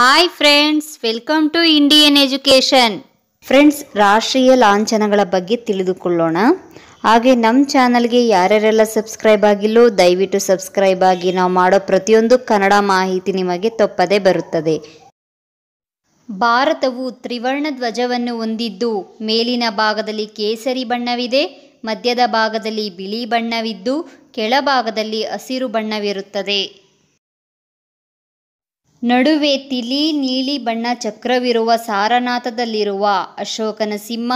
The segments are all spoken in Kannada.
Hi friends welcome to Indian education friends ರಾಷ್ಟ್ರೀಯ ಲಾಂಛನಗಳ ಬಗ್ಗೆ ತಿಳಿದುಕೊಳ್ಳೋಣ ಹಾಗೆ ನಮ್ಮ ಚಾನಲ್ಗೆ ಯಾರ್ಯಾರೆಲ್ಲ ಸಬ್ಸ್ಕ್ರೈಬ್ ಆಗಿಲ್ಲೋ ದಯವಿಟ್ಟು ಸಬ್ಸ್ಕ್ರೈಬ್ ಆಗಿ ನಾವು ಮಾಡೋ ಪ್ರತಿಯೊಂದು ಕನ್ನಡ ಮಾಹಿತಿ ನಿಮಗೆ ತಪ್ಪದೇ ಬರುತ್ತದೆ ಭಾರತವು ತ್ರಿವರ್ಣ ಧ್ವಜವನ್ನು ಹೊಂದಿದ್ದು ಮೇಲಿನ ಭಾಗದಲ್ಲಿ ಕೇಸರಿ ಬಣ್ಣವಿದೆ ಮಧ್ಯದ ಭಾಗದಲ್ಲಿ ಬಿಳಿ ಬಣ್ಣವಿದ್ದು ಕೆಳಭಾಗದಲ್ಲಿ ಹಸಿರು ಬಣ್ಣವಿರುತ್ತದೆ ನಡುವೆ ತಿಳಿ ನೀಲಿ ಬಣ್ಣ ಚಕ್ರವಿರುವ ಸಾರನಾಥದಲ್ಲಿರುವ ಅಶೋಕನ ಸಿಂಹ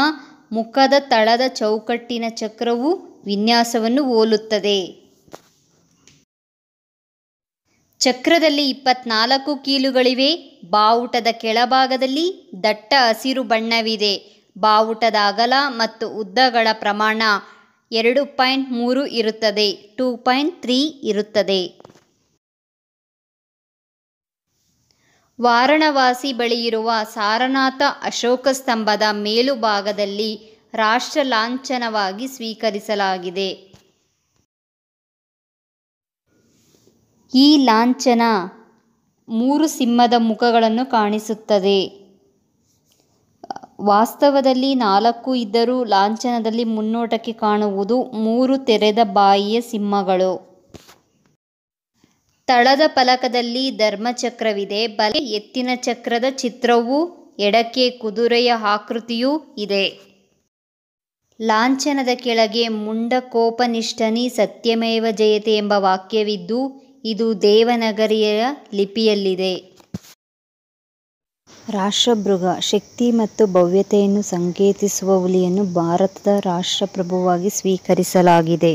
ಮುಖದ ತಳದ ಚೌಕಟ್ಟಿನ ಚಕ್ರವು ವಿನ್ಯಾಸವನ್ನು ಹೋಲುತ್ತದೆ ಚಕ್ರದಲ್ಲಿ ಇಪ್ಪತ್ನಾಲ್ಕು ಕೀಲುಗಳಿವೆ ಬಾವುಟದ ಕೆಳಭಾಗದಲ್ಲಿ ದಟ್ಟ ಹಸಿರು ಬಣ್ಣವಿದೆ ಬಾವುಟದ ಅಗಲ ಮತ್ತು ಉದ್ದಗಳ ಪ್ರಮಾಣ ಎರಡು ಪಾಯಿಂಟ್ ಮೂರು ಇರುತ್ತದೆ ಟೂ ಪಾಯಿಂಟ್ ತ್ರೀ ಇರುತ್ತದೆ ವಾರಣವಾಸಿ ಬಳಿಯಿರುವ ಸಾರನಾಥ ಅಶೋಕ ಸ್ತಂಭದ ಮೇಲುಭಾಗದಲ್ಲಿ ರಾಷ್ಟ್ರ ಲಾಂಛನವಾಗಿ ಸ್ವೀಕರಿಸಲಾಗಿದೆ ಈ ಲಾಂಛನ ಮೂರು ಸಿಂಹದ ಮುಖಗಳನ್ನು ಕಾಣಿಸುತ್ತದೆ ವಾಸ್ತವದಲ್ಲಿ ನಾಲ್ಕು ಇದ್ದರೂ ಲಾಂಛನದಲ್ಲಿ ಮುನ್ನೋಟಕ್ಕೆ ಕಾಣುವುದು ಮೂರು ತೆರೆದ ಬಾಯಿಯ ಸಿಂಹಗಳು ತಳದ ಫಲಕದಲ್ಲಿ ಧರ್ಮಚಕ್ರವಿದೆ ಬಲ ಎತ್ತಿನ ಚಕ್ರದ ಚಿತ್ರವೂ ಎಡಕ್ಕೆ ಕುದುರೆಯ ಆಕೃತಿಯೂ ಇದೆ ಲಾಂಛನದ ಕೆಳಗೆ ಮುಂಡಕೋಪನಿಷ್ಠನಿ ಸತ್ಯಮೇವ ಜಯತೆ ಎಂಬ ವಾಕ್ಯವಿದ್ದು ಇದು ದೇವನಗರಿಯ ಲಿಪಿಯಲ್ಲಿದೆ ರಾಷ್ಟ್ರಭೃಗ ಶಕ್ತಿ ಮತ್ತು ಭವ್ಯತೆಯನ್ನು ಸಂಕೇತಿಸುವ ಹುಲಿಯನ್ನು ಭಾರತದ ರಾಷ್ಟ್ರಪ್ರಭುವಾಗಿ ಸ್ವೀಕರಿಸಲಾಗಿದೆ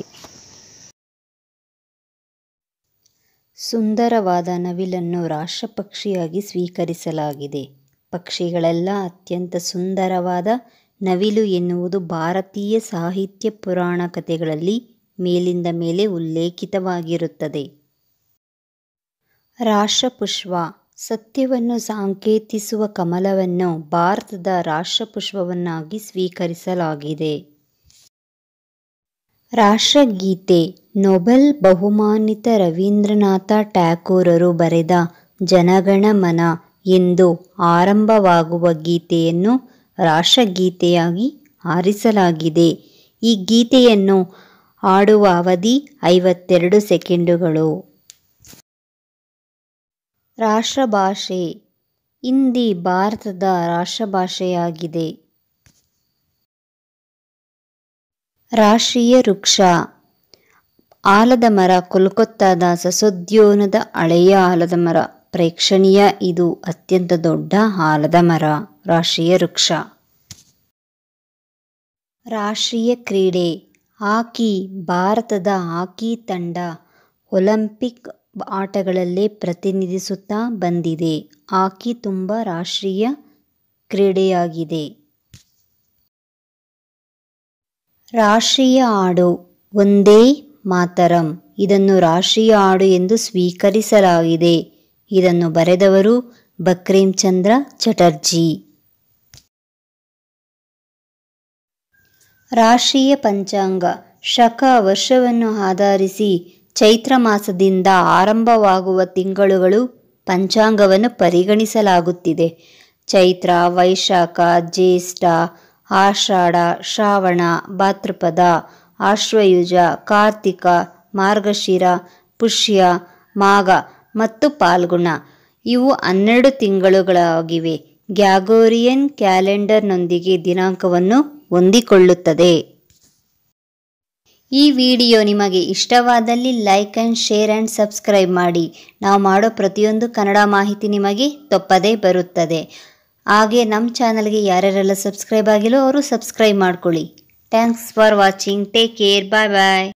ಸುಂದರವಾದ ನವಿಲನ್ನು ರಾಷ್ಟ್ರಪಕ್ಷಿಯಾಗಿ ಸ್ವೀಕರಿಸಲಾಗಿದೆ. ಪಕ್ಷಿಗಳೆಲ್ಲ ಅತ್ಯಂತ ಸುಂದರವಾದ ನವಿಲು ಎನ್ನುವುದು ಭಾರತೀಯ ಸಾಹಿತ್ಯ ಪುರಾಣ ಕಥೆಗಳಲ್ಲಿ ಮೇಲಿಂದ ಮೇಲೆ ಉಲ್ಲೇಖಿತವಾಗಿರುತ್ತದೆ. ರಾಷ್ಟ್ರಪುಷ್ಪ ಸತ್ಯವನ್ನು ಸಾಂಕೇತಿಸುವ ಕಮಲವನ್ನು ಭಾರತದ ರಾಷ್ಟ್ರಪುಷ್ಪವನ್ನಾಗಿ ಸ್ವೀಕರಿಸಲಾಗಿದೆ. ರಾಷ್ಟ್ರಗೀತೆ ನೊಬೆಲ್ ಬಹುಮಾನಿತ ರವೀಂದ್ರನಾಥ ಟ್ಯಾಗೋರರು ಬರೆದ ಜನಗಣಮನ ಎಂದು ಆರಂಭವಾಗುವ ಗೀತೆಯನ್ನು ರಾಷ್ಟ್ರಗೀತೆಯಾಗಿ ಆರಿಸಲಾಗಿದೆ. ಈ ಗೀತೆಯನ್ನು ಹಾಡುವ ಅವಧಿ ಐವತ್ತೆರಡು ಸೆಕೆಂಡುಗಳು. ರಾಷ್ಟ್ರಭಾಷೆ ಹಿಂದಿ ಭಾರತದ ರಾಷ್ಟ್ರಭಾಷೆಯಾಗಿದೆ. ರಾಷ್ಟ್ರೀಯ ವೃಕ್ಷ ಆಲದ ಮರ ಕೊಲ್ಕತ್ತಾದ ಸಸೋದ್ಯೋನದ ಹಳೆಯ ಆಲದ ಮರ ಪ್ರೇಕ್ಷಣೀಯ ಇದು ಅತ್ಯಂತ ದೊಡ್ಡ ಆಲದ ಮರ ರಾಷ್ಟ್ರೀಯ ವೃಕ್ಷ ರಾಷ್ಟ್ರೀಯ ಕ್ರೀಡೆ ಹಾಕಿ ಭಾರತದ ಹಾಕಿ ತಂಡ ಒಲಿಂಪಿಕ್ ಆಟಗಳಲ್ಲಿ ಪ್ರತಿನಿಧಿಸುತ್ತಾ ಬಂದಿದೆ ಹಾಕಿ ತುಂಬ ರಾಷ್ಟ್ರೀಯ ಕ್ರೀಡೆಯಾಗಿದೆ ರಾಷ್ಟ್ರೀಯ ಹಾಡು ಒಂದೇ ಮಾತರಂ ಇದನ್ನು ರಾಷ್ಟ್ರೀಯ ಹಾಡು ಎಂದು ಸ್ವೀಕರಿಸಲಾಗಿದೆ ಇದನ್ನು ಬರೆದವರು ಬಕ್ರೀಂ ಚಂದ್ರ ಚಟರ್ಜಿ ರಾಷ್ಟ್ರೀಯ ಪಂಚಾಂಗ ಶಕ ವರ್ಷವನ್ನು ಆಧರಿಸಿ ಚೈತ್ರ ಮಾಸದಿಂದ ಆರಂಭವಾಗುವ ತಿಂಗಳುಗಳು ಪಂಚಾಂಗವನ್ನು ಪರಿಗಣಿಸಲಾಗುತ್ತಿದೆ ಚೈತ್ರ ವೈಶಾಖ ಜ್ಯೇಷ್ಠ ಆಷಾಢ ಶ್ರಾವಣ ಭಾತೃಪದ ಆಶ್ವಯುಜ ಕಾರ್ತಿಕ ಮಾರ್ಗಶಿರ ಪುಷ್ಯ ಮಾಘ ಮತ್ತು ಪಾಲ್ಗುಣ ಇವು ಹನ್ನೆರಡು ತಿಂಗಳುಗಳಾಗಿವೆ ಗ್ಯಾಗೋರಿಯನ್ ಕ್ಯಾಲೆಂಡರ್ನೊಂದಿಗೆ ದಿನಾಂಕವನ್ನು ಹೊಂದಿಕೊಳ್ಳುತ್ತದೆ ಈ ವಿಡಿಯೋ ನಿಮಗೆ ಇಷ್ಟವಾದಲ್ಲಿ like and share and subscribe ಮಾಡಿ ನಾವು ಮಾಡೋ ಪ್ರತಿಯೊಂದು ಕನ್ನಡ ಮಾಹಿತಿ ನಿಮಗೆ ತಪ್ಪದೇ ಬರುತ್ತದೆ ಹಾಗೆ ನಮ್ಮ ಚಾನಲ್ಗೆ ಯಾರ್ಯಾರೆಲ್ಲ ಸಬ್ಸ್ಕ್ರೈಬ್ ಆಗಿಲ್ಲೋ ಅವರು ಸಬ್ಸ್ಕ್ರೈಬ್ ಮಾಡ್ಕೊಳ್ಳಿ thanks for watching take care bye bye